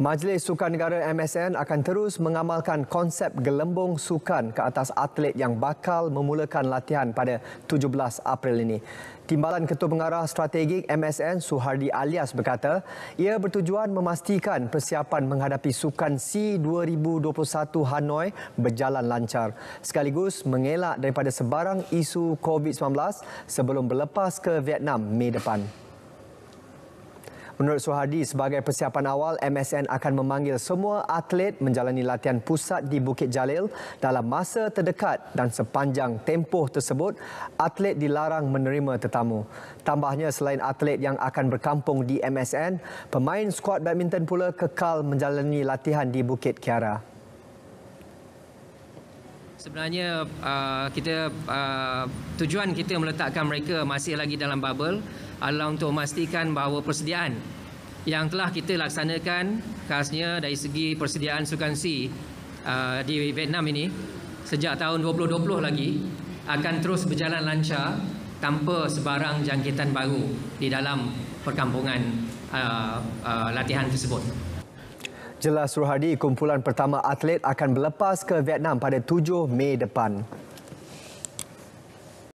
Majlis Sukan Negara MSN akan terus mengamalkan konsep gelembung sukan ke atas atlet yang bakal memulakan latihan pada 17 April ini. Timbalan Ketua Pengarah Strategik MSN Suhardi Alias berkata, ia bertujuan memastikan persiapan menghadapi Sukan C 2021 Hanoi berjalan lancar sekaligus mengelak daripada sebarang isu COVID-19 sebelum berlepas ke Vietnam Mei depan. Menurut Suhardi, sebagai persiapan awal, MSN akan memanggil semua atlet menjalani latihan pusat di Bukit Jalil dalam masa terdekat dan sepanjang tempoh tersebut, atlet dilarang menerima tetamu. Tambahnya, selain atlet yang akan berkampung di MSN, pemain skuad badminton pula kekal menjalani latihan di Bukit Kiara. Sebenarnya uh, kita uh, tujuan kita meletakkan mereka masih lagi dalam bubble adalah untuk memastikan bahawa persediaan yang telah kita laksanakan khasnya dari segi persediaan sukan C uh, di Vietnam ini sejak tahun 2020 lagi akan terus berjalan lancar tanpa sebarang jangkitan baru di dalam perkampungan uh, uh, latihan tersebut. Jelas Ruhadi, kumpulan pertama atlet akan berlepas ke Vietnam pada 7 Mei depan.